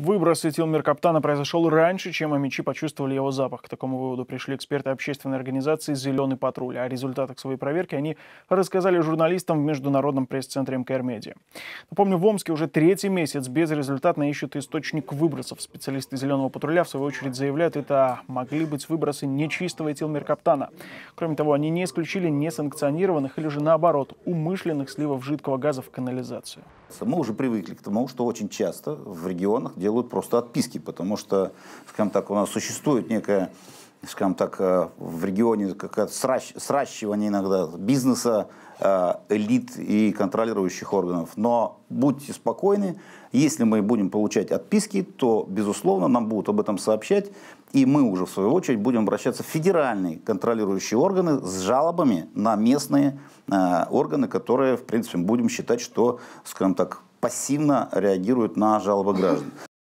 Выброс этилмеркаптана произошел раньше, чем амичи почувствовали его запах. К такому выводу пришли эксперты общественной организации «Зеленый патруль». О результатах своей проверки они рассказали журналистам в Международном пресс-центре МКР «Медиа». Напомню, в Омске уже третий месяц безрезультатно ищут источник выбросов. Специалисты «Зеленого патруля» в свою очередь заявляют, это могли быть выбросы нечистого этилмеркаптана. Кроме того, они не исключили несанкционированных или же наоборот умышленных сливов жидкого газа в канализацию. Мы уже привыкли к тому, что очень часто в регионах делают просто отписки, потому что, скажем так, у нас существует некая скажем так, э, в регионе какое-то сращ, сращивание иногда бизнеса, э, элит и контролирующих органов. Но будьте спокойны, если мы будем получать отписки, то, безусловно, нам будут об этом сообщать, и мы уже, в свою очередь, будем обращаться в федеральные контролирующие органы с жалобами на местные э, органы, которые, в принципе, будем считать, что, скажем так, пассивно реагируют на жалобы граждан.